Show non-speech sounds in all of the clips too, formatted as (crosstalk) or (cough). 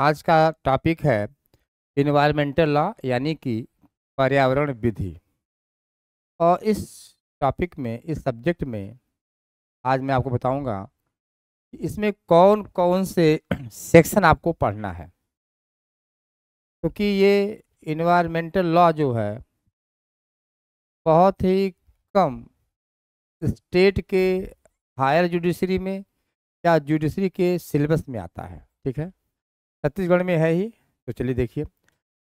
आज का टॉपिक है इन्वायरमेंटल लॉ यानी कि पर्यावरण विधि और इस टॉपिक में इस सब्जेक्ट में आज मैं आपको बताऊंगा कि इसमें कौन कौन से सेक्शन (clears throat) आपको पढ़ना है क्योंकि तो ये इन्वायरमेंटल लॉ जो है बहुत ही कम स्टेट के हायर जुडिशरी में या जुडिशरी के सिलेबस में आता है ठीक है छत्तीसगढ़ में है ही तो चलिए देखिए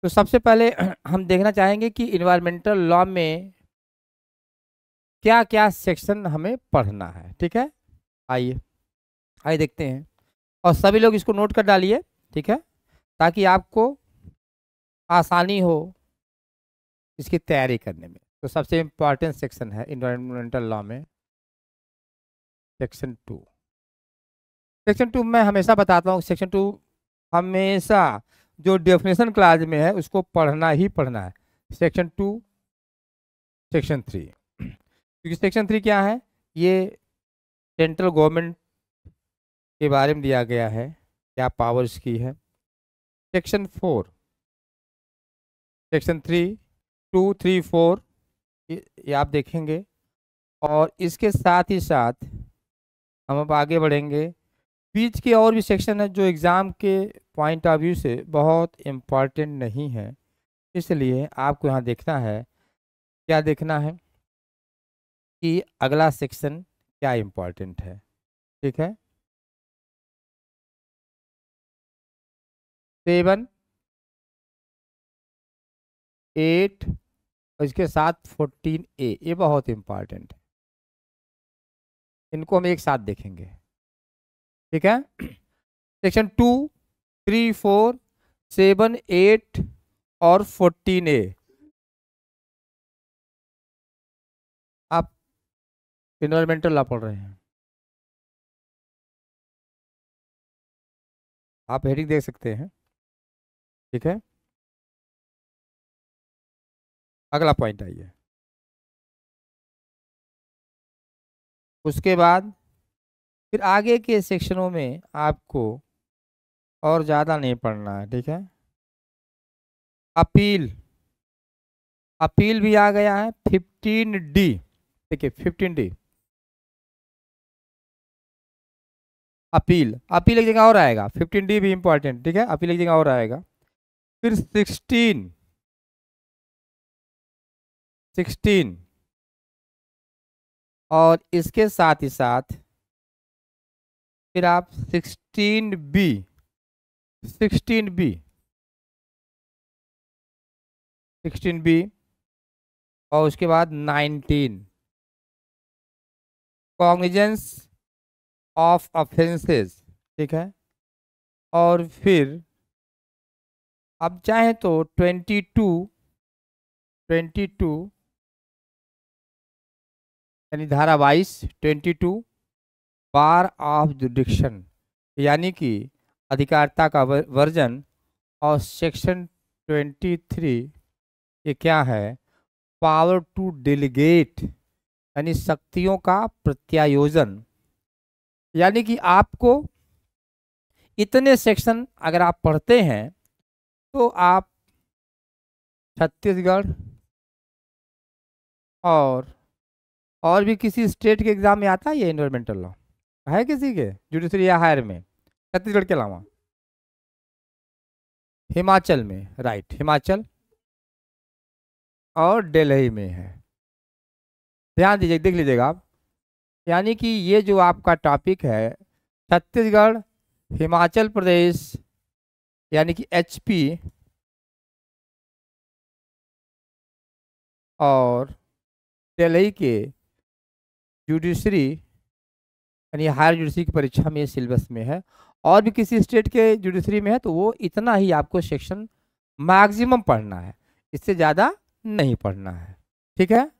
तो सबसे पहले (clears throat) हम देखना चाहेंगे कि इन्वायरमेंटल लॉ में क्या क्या सेक्शन हमें पढ़ना है ठीक है आइए आइए देखते हैं और सभी लोग इसको नोट कर डालिए ठीक है ताकि आपको आसानी हो इसकी तैयारी करने में तो सबसे इम्पॉर्टेंट सेक्शन है इन्वायरमेंटल लॉ में सेक्शन टू सेक्शन टू मैं हमेशा बताता हूँ सेक्शन टू हमेशा जो डेफिनेशन क्लाज में है उसको पढ़ना ही पढ़ना है सेक्शन टू सेक्शन थ्री क्योंकि सेक्शन थ्री क्या है ये सेंट्रल गवर्नमेंट के बारे में दिया गया है क्या पावर्स की है section four section three two three four ये आप देखेंगे और इसके साथ ही साथ हम अब आगे बढ़ेंगे बीच के और भी सेक्शन है जो एग्ज़ाम के पॉइंट ऑफ व्यू से बहुत इम्पॉर्टेंट नहीं है इसलिए आपको यहाँ देखना है क्या देखना है कि अगला सेक्शन क्या इम्पॉर्टेंट है ठीक है सेवन एट और इसके साथ फोर्टीन ए ये बहुत इम्पॉर्टेंट है इनको हम एक साथ देखेंगे ठीक है section two three four seven eight और फोर्टीन ए आप इन्वायरमेंटल ला पढ़ रहे हैं आप हेडिंग देख सकते हैं ठीक है अगला पॉइंट आइए उसके बाद फिर आगे के सेक्शनों में आपको और ज़्यादा नहीं पढ़ना है ठीक है अपील अपील भी आ गया है फिफ्टीन डी ठीक है फिफ्टीन डी अपील अपील एक जगह और आएगा फिफ्टीन डी भी इम्पॉर्टेंट ठीक है अपील एक जगह और आएगा फिर सिक्सटीन सिक्सटीन और इसके साथ ही साथ फिर आप sixteen B sixteen B sixteen B और उसके बाद नाइनटीन कॉग्निजेंस ऑफ ऑफेंसेस ठीक है और फिर आप चाहें तो ट्वेंटी टू ट्वेंटी टू यानी धारा बाईस twenty two bar of jurisdiction यानी कि अधिकारिता का वर्जन और सेक्शन ट्वेंटी थ्री ये क्या है पावर टू डेलीगेट यानी शक्तियों का प्रत्यायोजन यानी कि आपको इतने सेक्शन अगर आप पढ़ते हैं तो आप छत्तीसगढ़ और और भी किसी स्टेट के एग्ज़ाम में आता है ये इन्वायरमेंटल लॉ है किसी के जुडिशरी या हायर में छत्तीसगढ़ के अलावा हिमाचल में राइट हिमाचल और दिल्ली में है ध्यान दीजिए देख लीजिएगा आप यानी कि ये जो आपका टॉपिक है छत्तीसगढ़ हिमाचल प्रदेश यानी कि एचपी और दिल्ली के जुडिशरी यानी हायर जुडिशरी की परीक्षा में सिलेबस में है और भी किसी स्टेट के जुडिशरी में है तो वो इतना ही आपको सेक्शन मैक्सिमम पढ़ना है इससे ज़्यादा नहीं पढ़ना है ठीक है